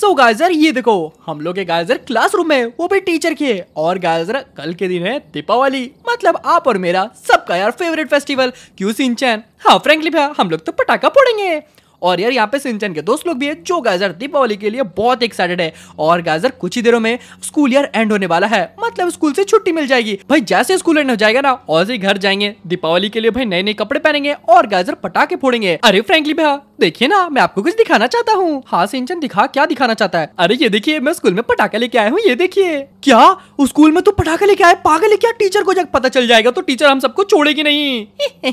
सो so, geyser ये देखो हम लोग गाइजर क्लासरूम में वो भी टीचर के और गाइजर कल के दिन है दीपावली मतलब आप और मेरा सबका यार फेवरेट फेस्टिवल क्यों सिंचन हाँ फ्रेंकली भैया हम लोग तो पटाखा फोड़ेंगे और यार यहाँ पे सिंचन के दोस्त लोग भी है जो गाजर दीपावली के लिए बहुत एक्साइटेड है और गाजर कुछ ही देरों में स्कूल ईयर एंड होने वाला है मतलब स्कूल से छुट्टी मिल जाएगी भाई जैसे स्कूल एंड हो जाएगा ना और ही घर जाएंगे दीपावली के लिए भाई नए नए कपड़े पहनेंगे और गाजर पटाखे फोड़ेंगे अरे फ्रेंकली भैया देखिए ना मैं आपको कुछ दिखाना चाहता हूँ हाँ सिंचन दिखा क्या दिखाना चाहता है अरे ये देखिए मैं स्कूल में पटाखा लेके आया हूँ ये देखिए क्या स्कूल में तू तो पटाखा लेके आया पागल है क्या टीचर को जब पता चल जाएगा तो टीचर हम सबको छोड़ेगी नहीं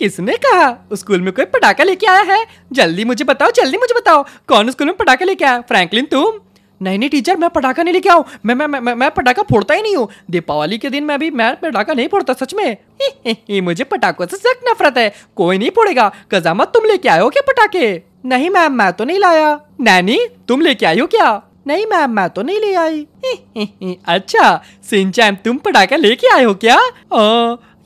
किसने कहा स्कूल में कोई पटाखा लेके आया है जल्दी मुझे बताओ जल्दी मुझे बताओ कौन स्कूल में पटाखा लेके आया फ्रैंकलिन तुम नहीं नहीं टीचर मैं पटाखा नहीं लेके आऊँ मैं मैं मैं मैं पटाखा फोड़ता ही नहीं हूँ दीपावली के दिन मैं भी मैं पटाखा नहीं फोड़ता सच में ही, ही, ही, मुझे पटाखों से सख्त नफरत है कोई नहीं फोड़ेगा कजामत तुम लेके आयो क्या पटाखे नहीं मैम मैं तो नहीं लाया नैनी तुम लेके आई हो क्या नहीं मैम मैं तो नहीं ले आई अच्छा सिंचैम तुम पटाखा लेके आए हो क्या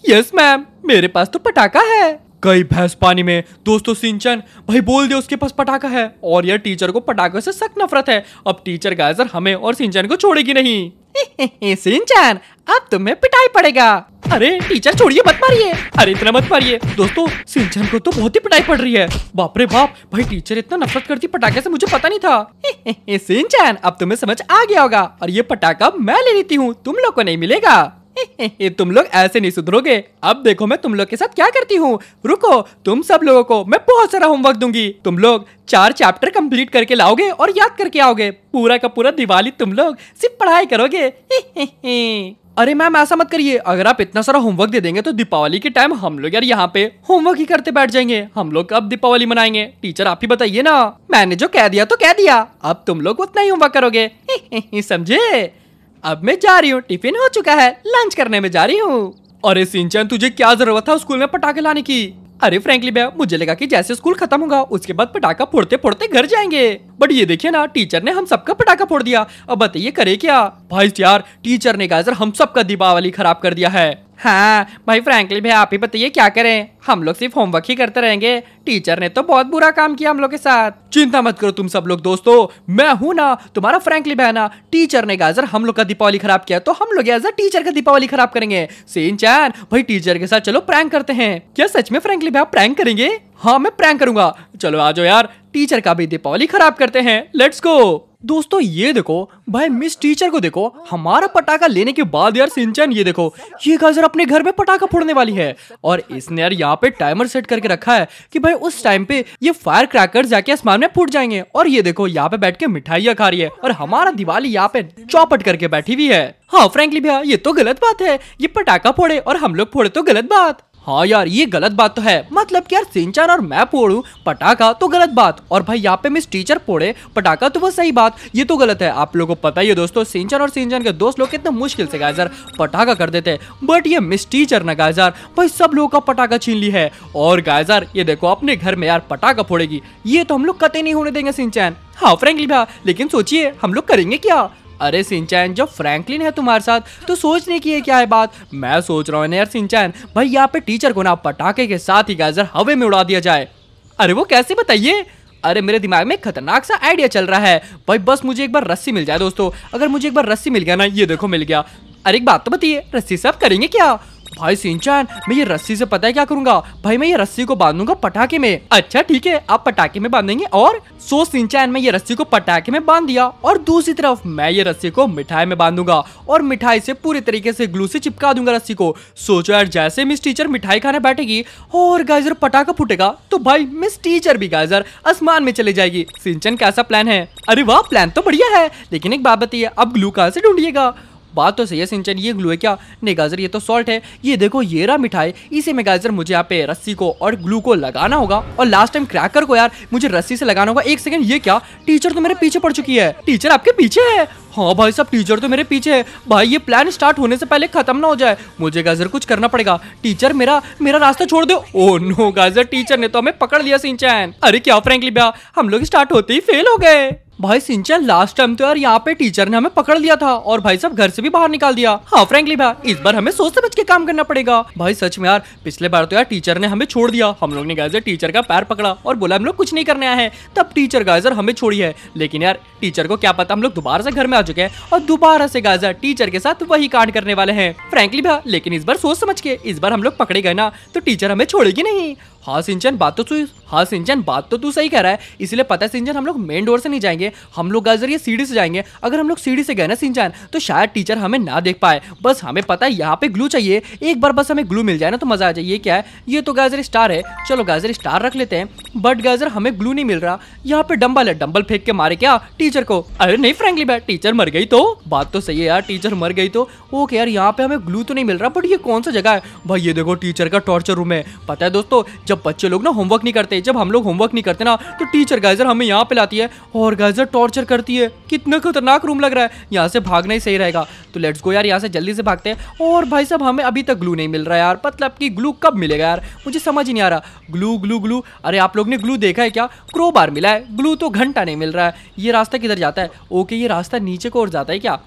यस मैम मेरे पास तो पटाखा है गई भैंस पानी में दोस्तों सिंचन भाई बोल दे उसके पास पटाखा है और यह टीचर को पटाखों से सख्त नफरत है अब टीचर गाजर हमें और सिंचन को छोड़ेगी नहीं सिंचन अब तुम्हें पिटाई पड़ेगा अरे टीचर छोड़िए मत मारिए अरे इतना मत मारिए दोस्तों सिंचन को तो बहुत ही पिटाई पड़ रही है बाप रे बाप भाई टीचर इतना नफरत करती पटाखे से मुझे पता नहीं था सिंचन अब तुम्हें समझ आ गया होगा और ये पटाखा मैं ले लेती हूँ तुम लोग को नहीं मिलेगा ये तुम लोग ऐसे नहीं सुधरोगे अब देखो मैं तुम लोग के साथ क्या करती हूँ रुको तुम सब लोगों को मैं बहुत सारा होमवर्क दूंगी तुम लोग चार चैप्टर कंप्लीट करके लाओगे और याद करके आओगे पूरा का पूरा दिवाली तुम लोग सिर्फ पढ़ाई करोगे अरे मैम ऐसा मत करिए अगर आप इतना सारा होमवर्क दे देंगे तो दीपावली के टाइम हम लोग यार यहाँ पे होमवर्क ही करते बैठ जाएंगे हम लोग अब दीपावली मनाएंगे टीचर आप ही बताइए ना मैंने जो कह दिया तो कह दिया अब तुम लोग उतना ही होमवर्क करोगे समझे अब मैं जा रही हूँ टिफिन हो चुका है लंच करने में जा रही हूँ अरे सिंचन तुझे क्या जरूरत था स्कूल में पटाखे लाने की अरे फ्रेंकली भैया मुझे लगा कि जैसे स्कूल खत्म होगा उसके बाद पटाखा फोड़ते फोड़ते घर जाएंगे बट ये देखिए ना टीचर ने हम सबका पटाखा फोड़ दिया अब बताइए करे क्या भाई यार टीचर ने गाजर हम सबका दीपावली खराब कर दिया है हाँ भाई फ्रैंकली भाई आप ही बताइए क्या करें हम लोग सिर्फ होमवर्क ही करते रहेंगे टीचर ने तो बहुत बुरा काम किया हम लोग के साथ चिंता मत करो तुम सब लोग दोस्तों मैं हूँ ना तुम्हारा फ्रैंकली बहना टीचर ने गाजर हम लोग का दीपावली खराब किया तो हम लोग टीचर का दीपावली खराब करेंगे सीन चैन भाई टीचर के साथ चलो प्रैंक करते हैं क्या सच में फ्रेंकली भाई आप प्रैंक करेंगे हाँ मैं प्रैंक करूंगा चलो आ जाओ यार टीचर का भी दीपावली खराब करते हैं लेट्स गो दोस्तों ये देखो भाई मिस टीचर को देखो हमारा पटाखा लेने के बाद यार सिंचन ये देखो ये गाजर अपने घर में पटाखा फोड़ने वाली है और इसने यार यहाँ पे टाइमर सेट करके रखा है कि भाई उस टाइम पे ये फायर क्रैकर जाके आसमान में फूट जाएंगे और ये देखो यहाँ पे बैठ के मिठाइया खा रही है और हमारा दिवाली यहाँ पे चौपट करके बैठी हुई है हाँ फ्रेंकली भैया ये तो गलत बात है ये पटाखा फोड़े और हम लोग फोड़े तो गलत बात हाँ यार ये गलत बात तो है मतलब कि यार सिंचन और मैं पोड़ू पटाखा तो गलत बात और भाई यहाँ पे मिस टीचर पोड़े पटाखा तो वो सही बात ये तो गलत है आप लोगों को पता ही है दोस्तों सिंचन और सिंचान के दोस्त लोग कितने मुश्किल से गाजर पटाखा कर देते बट ये मिस टीचर ना गाजर भाई सब लोगों का पटाखा छीन ली है और गाजर ये देखो अपने घर में यार पटाखा फोड़ेगी ये तो हम लोग कतई नहीं होने देंगे सिंचैन हाँ फ्रेंकली भा लेकिन सोचिए हम लोग करेंगे क्या अरे सिंचैन जो फ्रैंकलिन है तुम्हारे साथ तो सोचने की है क्या है बात मैं सोच रहा हूँ यार सिंचैन भाई यहाँ पे टीचर को ना पटाखे के साथ ही गाजर हवे में उड़ा दिया जाए अरे वो कैसे बताइए अरे मेरे दिमाग में खतरनाक सा आइडिया चल रहा है भाई बस मुझे एक बार रस्सी मिल जाए दोस्तों अगर मुझे एक बार रस्सी मिल गया ना ये देखो मिल गया अरे एक बात तो बताइए रस्सी सब करेंगे क्या भाई सिंचान मैं ये रस्सी से पता है क्या करूंगा भाई मैं ये रस्सी को बांधूंगा पटाखे में अच्छा ठीक है आप पटाखे में बांधेंगे और सो सिंचान मैं ये रस्सी को पटाखे में बांध दिया और दूसरी तरफ मैं ये रस्सी को मिठाई में बांधूंगा और मिठाई से पूरे तरीके से ग्लू से चिपका दूंगा रस्सी को सोचो यार जैसे मिस टीचर मिठाई खाने बैठेगी और गाइजर पटाखा फूटेगा तो भाई मिस टीचर भी गाइजर आसमान में चले जाएगी सिंचन कैसा प्लान है अरे वाह प्लान तो बढ़िया है लेकिन एक बात बताइए अब ग्लू कहाँ से ढूंढिएगा बात तो सही है सिंचन ये ग्लू है क्या नहीं गाजर ये तो सॉल्ट है ये देखो ये रहा मिठाई इसी में गाजर मुझे यहाँ पे रस्सी को और ग्लू को लगाना होगा और लास्ट टाइम क्रैकर को यार मुझे रस्सी से लगाना होगा एक सेकंड ये क्या टीचर तो मेरे पीछे पड़ चुकी है टीचर आपके पीछे है हाँ भाई सब टीचर तो मेरे पीछे है भाई ये प्लान स्टार्ट होने से पहले खत्म ना हो जाए मुझे गाजर कुछ करना पड़ेगा टीचर मेरा मेरा रास्ता छोड़ दो ओ oh नो गाजर टीचर ने तो हमें पकड़ लिया सिंचैन अरे क्या फ्रेंकली भैया हम लोग स्टार्ट होते ही फेल हो गए भाई सिंचन लास्ट टाइम तो यार यहाँ पे टीचर ने हमें पकड़ लिया था और भाई सब घर से भी बाहर निकाल दिया हाँ फ्रेंकली भाई इस बार हमें सोच समझ के काम करना पड़ेगा भाई सच में यार पिछले बार तो यार टीचर ने हमें छोड़ दिया हम लोग ने गाइजर टीचर का पैर पकड़ा और बोला हम लोग कुछ नहीं करने आए हैं तब टीचर गाइजर हमें छोड़ी है लेकिन यार टीचर को क्या पता हम लोग दोबारा से घर में आ चुके हैं और दोबारा से गाइजर टीचर के साथ वही कांड करने वाले हैं फ्रेंकली भाई लेकिन इस बार सोच समझ के इस बार हम लोग पकड़े गए ना तो टीचर हमें छोड़ेगी नहीं हाँ सिंचन बात तो तू हाँ सिंचन बात तो तू सही कह रहा है इसलिए पता है सिंचन हम लोग मेन डोर से नहीं जाएंगे हम लोग गाजर ये सीढ़ी से जाएंगे अगर हम लोग सीढ़ी से गए ना सिंचन तो शायद टीचर हमें ना देख पाए बस हमें पता है यहाँ पे ग्लू चाहिए एक बार बस हमें ग्लू मिल जाए ना तो मज़ा आ जाए ये क्या है ये तो गाजर स्टार है चलो गाजर स्टार रख लेते हैं बट गाजर हमें ग्लू नहीं मिल रहा यहाँ पे डम्बल है डम्बल फेंक के मारे क्या टीचर को अरे नहीं फ्रेंकली बैठ टीचर मर गई तो बात तो सही है यार टीचर मर गई तो ओके यार यहाँ पे हमें ग्लू तो नहीं मिल रहा बट ये कौन सा जगह है भाई ये देखो टीचर का टॉर्चर रूम है पता है दोस्तों जब बच्चे लोग ना होमवर्क नहीं करते जब हम लोग होमवर्क नहीं करते ना तो टीचर गाइजर हमें यहाँ पे लाती है और गाइजर टॉर्चर करती है कितना खतरनाक रूम लग रहा है यहाँ से भागना ही सही रहेगा तो लेट्स गो यार यहाँ से जल्दी से भागते हैं और भाई साहब हमें अभी तक ग्लू नहीं मिल रहा यार मतलब कि ग्लू कब मिलेगा यार मुझे समझ ही नहीं आ रहा ग्लू ग्लू ग्लू अरे आप लोग ने ग्लू देखा है क्या क्रो बार मिला है ग्लू तो घंटा नहीं मिल रहा है ये रास्ता किधर जाता है ओके ये रास्ता नीचे को और जाता है क्या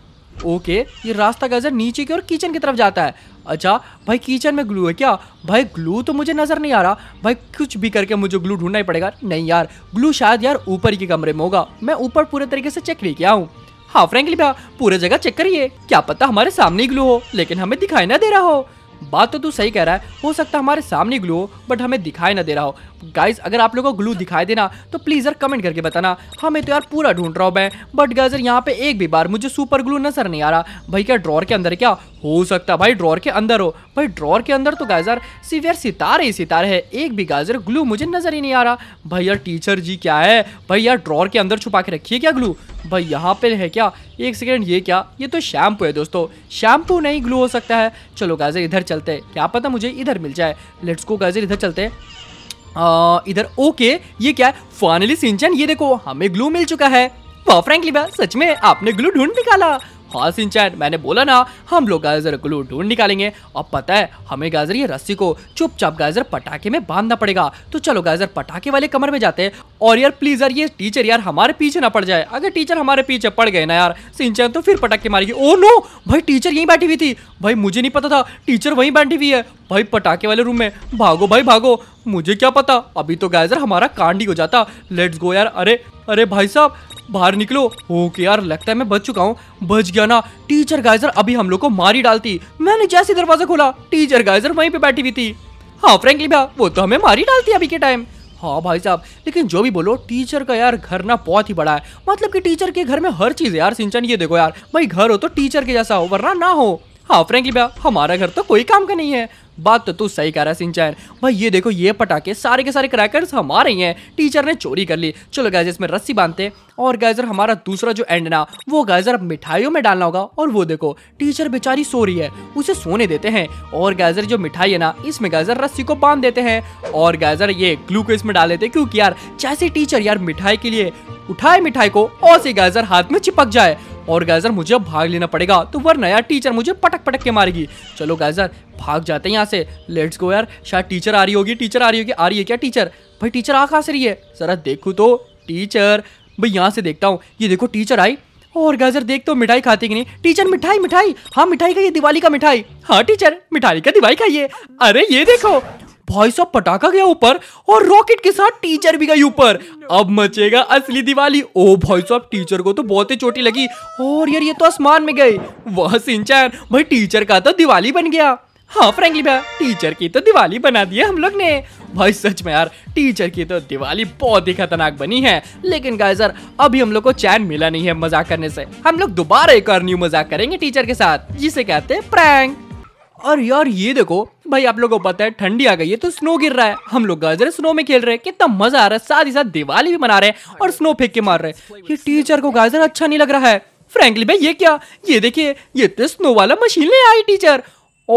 ओके ये रास्ता गजर नीचे की ओर किचन की तरफ जाता है अच्छा भाई किचन में ग्लू है क्या भाई ग्लू तो मुझे नज़र नहीं आ रहा भाई कुछ भी करके मुझे ग्लू ढूंढना ही पड़ेगा नहीं यार ग्लू शायद यार ऊपर के कमरे में होगा मैं ऊपर पूरे तरीके से चेक नहीं किया हूँ हाँ फ्रेंकली भैया पूरे जगह चेक करिए क्या पता हमारे सामने ही ग्लू हो लेकिन हमें दिखाई ना दे रहा हो बात तो तू सही कह रहा है हो सकता हमारे सामने ग्लू हो बट हमें दिखाई ना दे रहा हो गाइज अगर आप लोगों को ग्लू दिखाई देना तो प्लीज़ यार कमेंट करके बताना हमें तो यार पूरा ढूंढ रहा हूँ मैं बट गाइज यहाँ पे एक भी बार मुझे सुपर ग्लू नजर नहीं आ रहा भाई क्या ड्रॉर के अंदर क्या हो सकता है भाई ड्रॉर के अंदर हो भाई ड्रॉर के अंदर तो गाइजर सिर्फ यार सितारे ही सितारे है एक भी गाइजर ग्लू मुझे नजर ही नहीं आ रहा भाई यार टीचर जी क्या है भाई यार ड्रॉर के अंदर छुपा के रखिए क्या ग्लू भाई यहाँ पर है क्या एक सेकेंड ये क्या ये तो शैम्पू है दोस्तों शैम्पू नहीं ग्लू हो सकता है चलो गाजर इधर चलते हैं क्या पता मुझे इधर मिल जाए लेट्स को गाजर इधर चलते हैं इधर ओके ये क्या है फाइनली सिंचन ये देखो हमें ग्लू मिल चुका है वाह फ्रैंकली सच में आपने ग्लू ढूंढ निकाला हाँ सिंचैन मैंने बोला ना हम लोग गाजर ग्लू ढूंढ निकालेंगे अब पता है हमें गाजर ये रस्सी को चुपचाप गाजर पटाखे में बांधना पड़ेगा तो चलो गाजर पटाखे वाले कमर में जाते हैं और यार प्लीज यार ये टीचर यार हमारे पीछे ना पड़ जाए अगर टीचर हमारे पीछे पड़ गए ना यार सिंचैन तो फिर पटाखे मारेगी ओ oh नो भाई टीचर यहीं बैठी हुई थी भाई मुझे नहीं पता था टीचर वहीं बैठी हुई है भाई पटाखे वाले रूम में भागो भाई भागो मुझे क्या पता अभी तो गाइजर हमारा कांड ही हो जाता लेट्स गो यार अरे अरे भाई साहब बाहर निकलो ओके यार लगता है मैं बच चुका हूँ बच गया ना टीचर गाइजर अभी हम लोग को मारी डालती मैंने जैसे दरवाजा खोला टीचर गाइजर वहीं पे बैठी हुई थी हाँ फ्रेंकली भैया वो तो हमें मारी डालती अभी के टाइम हाँ भाई साहब लेकिन जो भी बोलो टीचर का यार घर ना बहुत ही बड़ा है मतलब कि टीचर के घर में हर चीज़ है यार सिंचन ये देखो यार भाई घर हो तो टीचर के जैसा हो वरना ना हो हाँ फ्रेंकली भैया हमारा घर तो कोई काम का नहीं है बात तो तू सही कह रहा है सिंचैन भाई ये देखो ये पटाखे सारे के सारे क्रैकर्स हमारे ही हैं टीचर ने चोरी कर ली चलो गाइजर इसमें रस्सी बांधते और गाइजर हमारा दूसरा जो एंड ना वो गाइजर मिठाइयों में डालना होगा और वो देखो टीचर बेचारी सो रही है उसे सोने देते हैं और गाइजर जो मिठाई है ना इसमें गाइजर रस्सी को बांध देते हैं और गाइजर ये ग्लू को इसमें डाल देते क्योंकि यार जैसे टीचर यार मिठाई के लिए उठाए मिठाई को और से गाइजर हाथ में चिपक जाए और गाइजर मुझे अब भाग लेना पड़ेगा तो वरना नया टीचर मुझे पटक पटक के मारेगी चलो गाइजर भाग जाते हैं यहाँ से लेट्स गो यार शायद टीचर आ रही होगी टीचर आ रही होगी आ रही है क्या टीचर भाई टीचर आ कहाँ से रही है जरा देखूँ तो टीचर भाई यहाँ से देखता हूँ ये देखो टीचर आई और गाजर देख तो मिठाई खाते कि नहीं टीचर मिठाई मिठाई हाँ मिठाई खाइए दिवाली का मिठाई हाँ टीचर मिठाई का दिवाली खाइए अरे ये देखो भाई साहब पटाखा गया ऊपर और रॉकेट के साथ टीचर भी गई ऊपर अब मचेगा असली दिवाली ओ भाई साहब टीचर को तो बहुत ही चोटी लगी और यार ये तो आसमान में गए वह सिंचन भाई टीचर का तो दिवाली बन गया हाँ फ्रेंकली भैया टीचर की तो दिवाली बना दी है हम लोग ने भाई सच में यार टीचर की तो दिवाली बहुत ही खतरनाक बनी है लेकिन गाइस यार अभी हम लोग को चैन मिला नहीं है मजाक करने से हम लोग दोबारा एक और न्यू मजाक करेंगे टीचर के साथ जिसे कहते हैं प्रैंक और यार ये देखो भाई आप लोगों को पता है ठंडी आ गई है तो स्नो गिर रहा है हम लोग गाजर स्नो में खेल रहे हैं कितना मजा आ रहा है साथ ही साथ दिवाली भी मना रहे हैं और स्नो फेंक के मार रहे हैं ये टीचर को गाजर अच्छा नहीं लग रहा है फ्रेंकली भाई ये क्या ये देखिए ये तो स्नो वाला मशीन ले आई टीचर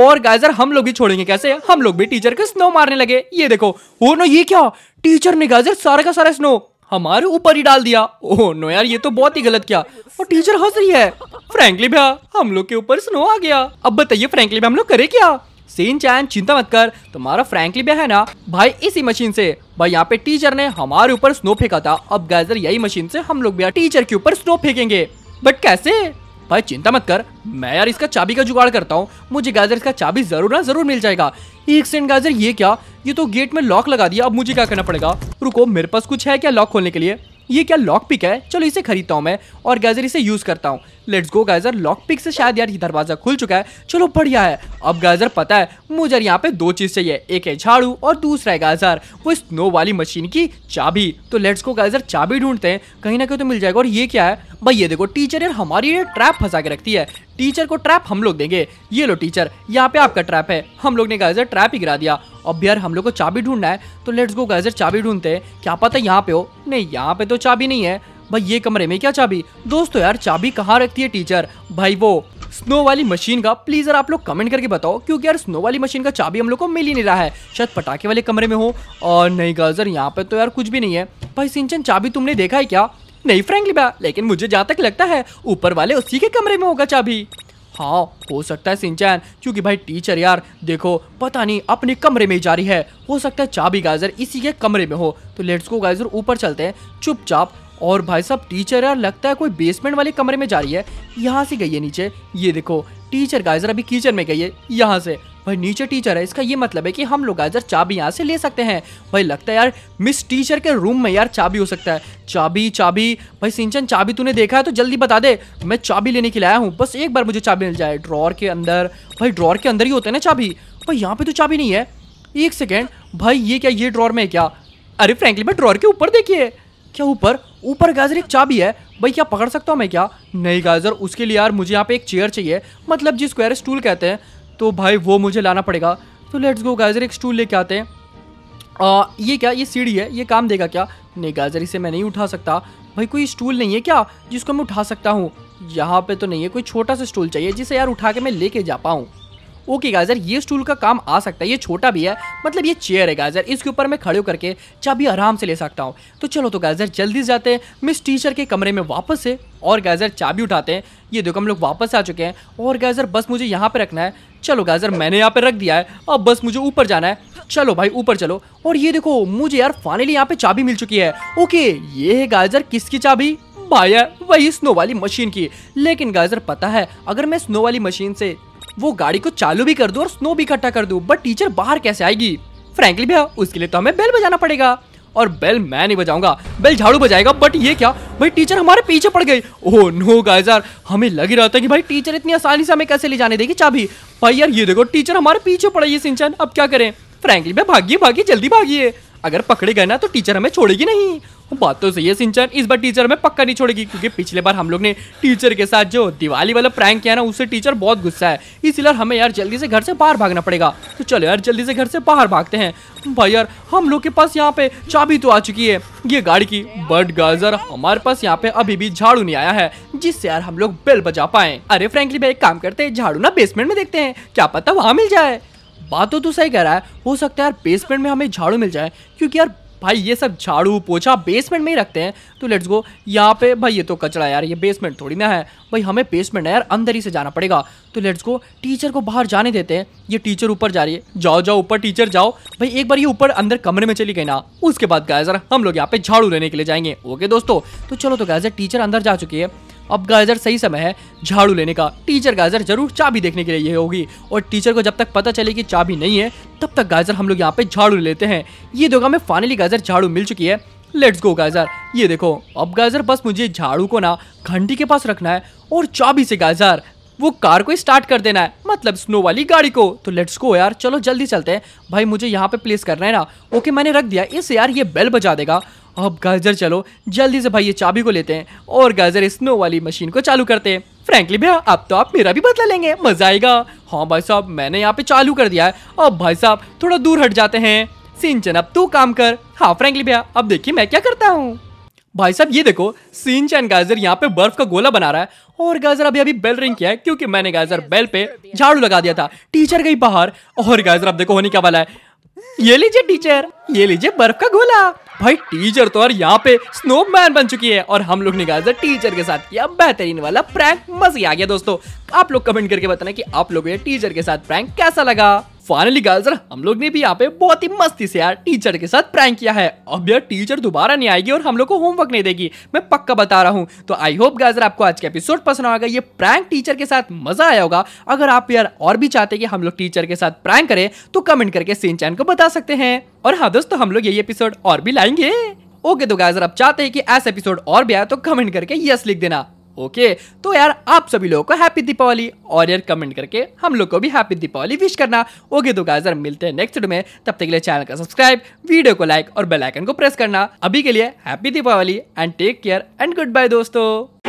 और गाजर हम लोग भी छोड़ेंगे कैसे हम लोग भी टीचर के स्नो मारने लगे ये देखो ओ नो ये क्या टीचर ने गाजर सारा का सारा स्नो हमारे ऊपर ही डाल दिया ओह नो यार ये तो बहुत ही गलत किया और टीचर हंस रही है फ्रेंकली भैया हम लोग के ऊपर स्नो आ गया अब बताइए फ्रेंकली भैया हम लोग करे क्या सीन चैन चिंता मत कर तुम्हारा फ्रेंकली भैया है ना भाई इसी मशीन से भाई यहाँ पे टीचर ने हमारे ऊपर स्नो फेंका था अब गैजर यही मशीन से हम लोग भैया टीचर के ऊपर स्नो फेंकेंगे बट कैसे भाई चिंता मत कर मैं यार इसका चाबी का जुगाड़ करता हूँ मुझे गाजर इसका चाबी जरूर ना जरूर मिल जाएगा एक सेकंड गाजर ये क्या ये तो गेट में लॉक लगा दिया अब मुझे क्या करना पड़ेगा रुको मेरे पास कुछ है क्या लॉक खोलने के लिए ये क्या लॉक पिक है चलो इसे खरीदता हूँ मैं और गैजर इसे यूज़ करता हूँ लेट्स गो गाइजर लॉक पिक से शायद यार ये दरवाजा खुल चुका है चलो बढ़िया है अब गाइजर पता है मुझे यहाँ पे दो चीज चाहिए एक है झाड़ू और दूसरा है गाइजर वो स्नो वाली मशीन की चाबी तो लेट्स गो गाइजर चाबी ढूंढते हैं कहीं ना कहीं तो मिल जाएगा और ये क्या है भाई ये देखो टीचर यार हमारी ये ट्रैप फंसा के रखती है टीचर को ट्रैप हम लोग देंगे ये लो टीचर यहाँ पे आपका ट्रैप है हम लोग ने गाइजर ट्रैप ही गिरा दिया अब यार हम लोग को चाबी ढूंढना है तो लेट्स गो गाइजर चाबी ढूंढते हैं क्या पता यहाँ पे हो नहीं यहाँ पे तो चाबी नहीं है भाई ये कमरे में क्या चाबी दोस्तों यार चाबी कहाँ रखती है टीचर भाई वो स्नो वाली मशीन का प्लीज यार आप लोग कमेंट करके बताओ क्योंकि यार स्नो वाली मशीन का चाबी हम लोग को मिल ही नहीं रहा है शायद पटाखे वाले कमरे में हो और नहीं गाजर यहाँ पे तो यार कुछ भी नहीं है भाई सिंचन चाबी तुमने देखा है क्या नहीं फ्रेंकली बा लेकिन मुझे जहाँ तक लगता है ऊपर वाले उसी के कमरे में होगा चाबी हाँ हो सकता है सिंचन क्योंकि भाई टीचर यार देखो पता नहीं अपने कमरे में ही जा रही है हो सकता है चाबी गाजर इसी के कमरे में हो तो लेट्स को गाजर ऊपर चलते हैं चुपचाप और भाई साहब टीचर यार लगता है कोई बेसमेंट वाले कमरे में जा रही है यहाँ से गई है नीचे ये देखो टीचर गाइजर अभी किचन में गई है यहाँ से भाई नीचे टीचर है इसका ये मतलब है कि हम लोग गाजर चाबी यहाँ से ले सकते हैं भाई लगता है यार मिस टीचर के रूम में यार चाबी हो सकता है चाबी चाबी भाई सिंचन चाबी तूने देखा है तो जल्दी बता दे मैं चाबी लेने के लिए आया हूँ बस एक बार मुझे चाबी मिल जाए ड्रॉर के अंदर भाई ड्रॉर के अंदर ही होते हैं ना चाबी भाई यहाँ पे तो चाबी नहीं है एक सेकेंड भाई ये क्या ये ड्रॉर में है क्या अरे फ्रेंकली भाई ड्रॉर के ऊपर देखिए क्या ऊपर ऊपर गाजर एक चाबी है भाई क्या पकड़ सकता हूँ मैं क्या नहीं गाजर उसके लिए यार मुझे यहाँ पे एक चेयर चाहिए मतलब जिस स्क्वायर स्टूल कहते हैं तो भाई वो मुझे लाना पड़ेगा तो लेट्स गो गाजर एक स्टूल लेके आते हैं आ, ये क्या ये सीढ़ी है ये काम देगा क्या नहीं गाजर इसे मैं नहीं उठा सकता भाई कोई स्टूल नहीं है क्या जिसको मैं उठा सकता हूँ यहाँ पे तो नहीं है कोई छोटा सा स्टूल चाहिए जिसे यार उठा के मैं लेके जा पाऊँ ओके गाजर ये स्टूल का काम आ सकता है ये छोटा भी है मतलब ये चेयर है गाजर इसके ऊपर मैं खड़े करके चाबी आराम से ले सकता हूँ तो चलो तो गाजर जल्दी जाते हैं मिस टीचर के कमरे में वापस से और गाजर चाबी उठाते हैं ये देखो हम लोग वापस आ चुके हैं और गाजर बस मुझे यहाँ पर रखना है चलो गाजर मैंने यहाँ पे रख दिया है अब बस मुझे ऊपर जाना है चलो भाई ऊपर चलो और ये देखो मुझे यार फाइनली यहाँ पे चाबी मिल चुकी है ओके ये है गाजर किसकी चाबी भाई वही स्नो वाली मशीन की लेकिन गाजर पता है अगर मैं स्नो वाली मशीन से वो गाड़ी को चालू भी कर दो और स्नो भी इकट्ठा कर दो बट टीचर बाहर कैसे आएगी फ्रेंकली भैया उसके लिए तो हमें बेल बजाना पड़ेगा और बेल मैं नहीं बजाऊंगा बेल झाड़ू बजाएगा बट ये क्या भाई टीचर हमारे पीछे पड़ गई ओह नो गाइस यार हमें लग ही रहा था कि भाई टीचर इतनी आसानी से हमें कैसे ले जाने देगी चाबी भाई यार ये देखो टीचर हमारे पीछे पड़ा ये सिंचन अब क्या करें फ्रेंकली भैया भागिए भागिए जल्दी भागिए अगर पकड़े गए ना तो टीचर हमें छोड़ेगी नहीं बात तो सही है सिंचन इस बार टीचर हमें पक्का नहीं छोड़ेगी क्योंकि पिछले बार हम लोग ने टीचर के साथ जो दिवाली वाला प्रैंक किया ना उससे टीचर बहुत गुस्सा है इसीलिए हमें यार जल्दी से घर से बाहर भागना पड़ेगा तो चलो यार जल्दी से घर से बाहर भागते हैं भाई यार हम लोग के पास यहाँ पे चाबी तो आ चुकी है ये गाड़ी की बट गाजर हमारे पास यहाँ पे अभी भी झाड़ू नहीं आया है जिससे यार हम लोग बेल बजा पाए अरे फ्रेंकली भाई एक काम करते हैं झाड़ू ना बेसमेंट में देखते हैं क्या पता वहाँ मिल जाए बात तो तू सही कह रहा है हो सकता है यार बेसमेंट में हमें झाड़ू मिल जाए क्योंकि यार भाई ये सब झाड़ू पोछा बेसमेंट में ही रखते हैं तो लेट्स गो यहाँ पे भाई ये तो कचरा यार ये बेसमेंट थोड़ी ना है भाई हमें बेसमेंट है यार अंदर ही से जाना पड़ेगा तो लेट्स गो टीचर को बाहर जाने देते हैं ये टीचर ऊपर जा रही है जाओ जाओ ऊपर टीचर जाओ भाई एक बार ये ऊपर अंदर कमरे में चली गई ना उसके बाद गाय हम लोग यहाँ पे झाड़ू लेने के लिए जाएंगे ओके दोस्तों तो चलो तो गाय टीचर अंदर जा चुकी है अब गाइजर सही समय है झाड़ू लेने का टीचर गाइजर जरूर चाबी देखने के लिए होगी और टीचर को जब तक पता चले कि चाबी नहीं है तब तक गाइजर हम लोग यहाँ पे झाड़ू लेते हैं ये दोगा में फाइनली गाइजर झाड़ू मिल चुकी है लेट्स गो गाइजर ये देखो अब गाइजर बस मुझे झाड़ू को ना घंटी के पास रखना है और चाबी से गाइजर वो कार को स्टार्ट कर देना है मतलब स्नो वाली गाड़ी को तो लेट्स गो यार चलो जल्दी चलते हैं भाई मुझे यहाँ पे प्लेस करना है ना ओके मैंने रख दिया इस यार ये बेल बजा देगा अब गाजर चलो जल्दी से भाई ये चाबी को लेते हैं और गाजर स्नो वाली मशीन को चालू करते हैं फ्रेंकली भैया अब तो आप मेरा भी बदला लेंगे मजा आएगा हाँ भाई साहब मैंने यहाँ पे चालू कर दिया है अब भाई साहब थोड़ा दूर हट जाते हैं सिंचन अब तू काम कर हाँ फ्रेंकली भैया अब देखिए मैं क्या करता हूँ भाई साहब ये देखो सिंचन गाजर यहाँ पे बर्फ का गोला बना रहा है और गाजर अभी अभी बेल रिंग किया है क्योंकि मैंने गाजर बेल पे झाड़ू लगा दिया था टीचर गई बाहर और गाजर अब देखो होने क्या वाला है ये लीजिए टीचर ये लीजिए बर्फ का गोला भाई टीचर तो और यहाँ पे स्नोमैन बन चुकी है और हम लोग ने कहा टीचर के साथ किया बेहतरीन वाला प्रैंक मजे आ गया दोस्तों आप लोग कमेंट करके बताना कि आप लोगों ने टीचर के साथ प्रैंक कैसा लगा फाइनली गर्ल्स हम लोग ने भी यहाँ पे बहुत ही मस्ती से यार टीचर के साथ प्रैंक किया है अब यार टीचर दोबारा नहीं आएगी और हम लोग को होमवर्क नहीं देगी मैं पक्का बता रहा हूँ तो आई होप गाजर आपको आज का एपिसोड पसंद आएगा ये प्रैंक टीचर के साथ मजा आया होगा अगर आप यार और भी चाहते कि हम लोग टीचर के साथ प्रैंक करें तो कमेंट करके सीन चैन को बता सकते हैं और हाँ दोस्तों हम लोग यही एपिसोड और भी लाएंगे ओके तो गाजर आप चाहते हैं कि ऐसा एपिसोड और भी आए तो कमेंट करके यस लिख देना ओके तो यार आप सभी लोगों को हैप्पी दीपावली और यार कमेंट करके हम लोग को भी हैप्पी दीपावली विश करना ओके तो गाजर मिलते हैं नेक्स्ट में तब तक के लिए चैनल का सब्सक्राइब वीडियो को लाइक और बेलाइकन को प्रेस करना अभी के लिए happy Deepavali and take care and goodbye दोस्तों